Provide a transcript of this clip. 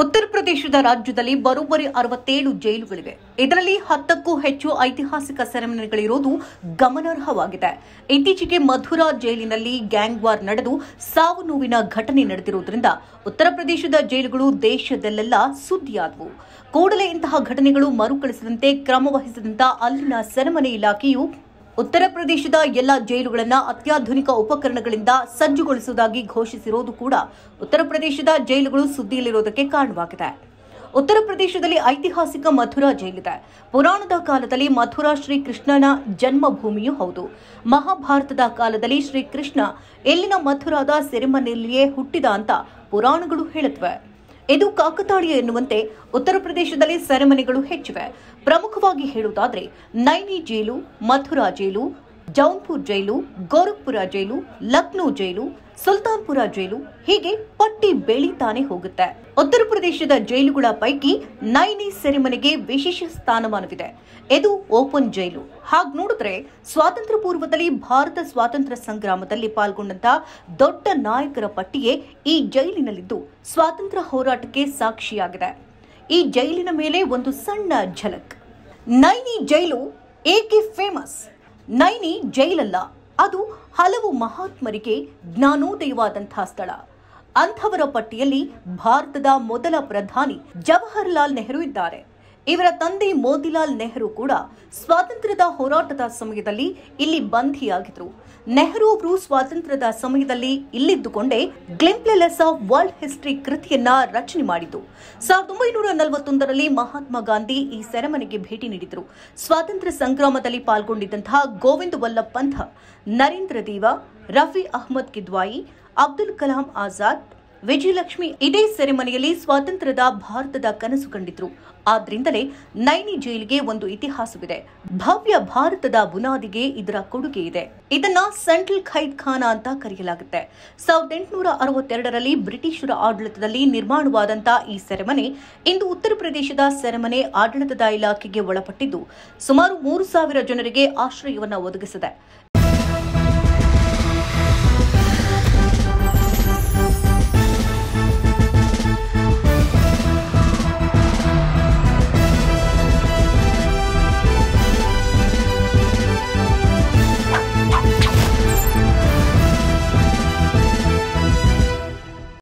ಉತ್ತರ ಪ್ರದೇಶದ ರಾಜ್ಯದಲ್ಲಿ ಬರೋಬ್ಬರಿ ಅರವತ್ತೇಳು ಜೈಲುಗಳಿವೆ ಇದರಲ್ಲಿ ಹತ್ತಕ್ಕೂ ಹೆಚ್ಚು ಐತಿಹಾಸಿಕ ಸೆರೆಮನೆಗಳಿರುವುದು ಗಮನಾರ್ಹವಾಗಿದೆ ಇತ್ತೀಚೆಗೆ ಮಧುರಾ ಜೈಲಿನಲ್ಲಿ ಗ್ಯಾಂಗ್ ವಾರ್ ನಡೆದು ಸಾವು ನೋವಿನ ಘಟನೆ ನಡೆದಿರುವುದರಿಂದ ಉತ್ತರ ಪ್ರದೇಶದ ಜೈಲುಗಳು ದೇಶದಲ್ಲೆಲ್ಲ ಸುದ್ದಿಯಾದವು ಕೂಡಲೇ ಇಂತಹ ಘಟನೆಗಳು ಮರುಕಳಿಸದಂತೆ ಕ್ರಮವಹಿಸಿದಂತ ಅಲ್ಲಿನ ಸೆರೆಮನೆ ಇಲಾಖೆಯು ಉತ್ತರ ಪ್ರದೇಶದ ಎಲ್ಲ ಜೈಲುಗಳನ್ನು ಅತ್ಯಾಧುನಿಕ ಉಪಕರಣಗಳಿಂದ ಸಜ್ಜುಗೊಳಿಸುವುದಾಗಿ ಘೋಷಿಸಿರೋದು ಕೂಡ ಉತ್ತರ ಪ್ರದೇಶದ ಜೈಲುಗಳು ಸುದ್ದಿಯಲ್ಲಿರೋದಕ್ಕೆ ಕಾರಣವಾಗಿದೆ ಉತ್ತರ ಪ್ರದೇಶದಲ್ಲಿ ಐತಿಹಾಸಿಕ ಮಥುರಾ ಜೈಲಿದೆ ಪುರಾಣದ ಕಾಲದಲ್ಲಿ ಮಥುರಾ ಶ್ರೀಕೃಷ್ಣನ ಜನ್ಮಭೂಮಿಯೂ ಹೌದು ಮಹಾಭಾರತದ ಕಾಲದಲ್ಲಿ ಶ್ರೀಕೃಷ್ಣ ಇಲ್ಲಿನ ಮಥುರಾದ ಸೆರೆಮನೆಯಲ್ಲಿಯೇ ಹುಟ್ಟಿದ ಅಂತ ಪುರಾಣಗಳು ಹೇಳುತ್ತವೆ ಇದು ಕಾಕತಾಳೀಯ ಎನ್ನುವಂತೆ ಉತ್ತರ ಪ್ರದೇಶದಲ್ಲಿ ಸೆರೆಮನೆಗಳು ಹೆಚ್ಚಿವೆ ಪ್ರಮುಖವಾಗಿ ಹೇಳುವುದಾದರೆ Naini jail, Mathura jail, Jaunpur jail Gorakhpur jail Lucknow jail Sultanpur jail ಹೀಗೆ ಪಟ್ಟಿ ಬೆಳೀತಾನೆ ಹೋಗುತ್ತೆ ಉತ್ತರ ಪ್ರದೇಶದ ಜೈಲುಗಳ ಪೈಕಿ ನೈನಿ ಸೆರೆಮನೆಗೆ ವಿಶೇಷ ಸ್ಥಾನಮಾನವಿದೆ ಇದು ಓಪನ್ ಜೈಲು ಹಾಗೆ ನೋಡಿದ್ರೆ ಸ್ವಾತಂತ್ರ್ಯ ಪೂರ್ವದಲ್ಲಿ ಭಾರತ ಸ್ವಾತಂತ್ರ್ಯ ಸಂಗ್ರಾಮದಲ್ಲಿ ಪಾಲ್ಗೊಂಡಂತ ದೊಡ್ಡ ನಾಯಕರ ಪಟ್ಟಿಯೇ ಈ ಜೈಲಿನಲ್ಲಿದ್ದು ಸ್ವಾತಂತ್ರ್ಯ ಹೋರಾಟಕ್ಕೆ ಸಾಕ್ಷಿಯಾಗಿದೆ ಈ ಜೈಲಿನ ಮೇಲೆ ಒಂದು ಸಣ್ಣ ಝಲಕ್ ನೈನಿ ಜೈಲು ಏಕೆ ಫೇಮಸ್ ನೈನಿ ಜೈಲಲ್ಲ ಅದು ಹಲವು ಮಹಾತ್ಮರಿಗೆ ಜ್ಞಾನೋದಯವಾದಂತಹ ಸ್ಥಳ ಅಂಥವರ ಪಟ್ಟಿಯಲ್ಲಿ ಭಾರತದ ಮೊದಲ ಪ್ರಧಾನಿ ಜವಾಹರ್ಲಾಲ್ ನೆಹರು ಇದ್ದಾರೆ ಇವರ ತಂದೆ ಮೋತಿಲಾಲ್ ನೆಹರು ಕೂಡ ಸ್ವಾತಂತ್ರ್ಯದ ಹೋರಾಟದ ಸಮಯದಲ್ಲಿ ಇಲ್ಲಿ ಬಂಧಿಯಾಗಿದ್ರು ನೆಹರು ಅವರು ಸ್ವಾತಂತ್ರ್ಯದ ಸಮಯದಲ್ಲಿ ಇಲ್ಲಿದ್ದುಕೊಂಡೇ ಗ್ಲಿಂಪ್ಲೆಲೆಸ್ ಆಫ್ ವರ್ಲ್ಡ್ ಹಿಸ್ಟ್ರಿ ಕೃತಿಯನ್ನ ರಚನೆ ಮಾಡಿತು ಸಾವಿರದ ಒಂಬೈನೂರ ನಲವತ್ತೊಂದರಲ್ಲಿ ಮಹಾತ್ಮ ಗಾಂಧಿ ಈ ಸೆರೆಮನೆಗೆ ಭೇಟಿ ನೀಡಿದರು ಸ್ವಾತಂತ್ರ್ಯ ಸಂಗ್ರಾಮದಲ್ಲಿ ಪಾಲ್ಗೊಂಡಿದ್ದಂತಹ ಗೋವಿಂದ ವಲ್ಲಭ ಪಂಥ ನರೇಂದ್ರ ದೇವ ರಫಿ ಅಹ್ಮದ್ ಕಿದ್ವಾಯಿ ಅಬ್ದುಲ್ ಕಲಾಂ ಆಜಾದ್ ವಿಜಯಲಕ್ಷ್ಮಿ ಇದೇ ಸೆರೆಮನೆಯಲ್ಲಿ ಸ್ವಾತಂತ್ರ್ಯದ ಭಾರತದ ಕನಸು ಕಂಡಿದ್ರು ಆದ್ರಿಂದಲೇ ನೈನಿ ಜೈಲ್ಗೆ ಒಂದು ಇತಿಹಾಸವಿದೆ ಭವ್ಯ ಭಾರತದ ಬುನಾದಿಗೆ ಇದರ ಕೊಡುಗೆ ಇದೆ ಇದನ್ನ ಸೆಂಟ್ರಲ್ ಖೈದ್ ಖಾನ ಅಂತ ಕರೆಯಲಾಗುತ್ತೆ ಸಾವಿರದ ಎಂಟುನೂರ ಅರವತ್ತೆರಡರಲ್ಲಿ ಬ್ರಿಟಿಷರ ಆಡಳಿತದಲ್ಲಿ ನಿರ್ಮಾಣವಾದಂತಹ ಈ ಸೆರೆಮನೆ ಇಂದು ಉತ್ತರ ಪ್ರದೇಶದ ಸೆರೆಮನೆ ಆಡಳಿತದ ಇಲಾಖೆಗೆ ಒಳಪಟ್ಟಿದ್ದು ಸುಮಾರು ಮೂರು ಸಾವಿರ ಜನರಿಗೆ ಆಶ್ರಯವನ್ನು ಒದಗಿಸಿದೆ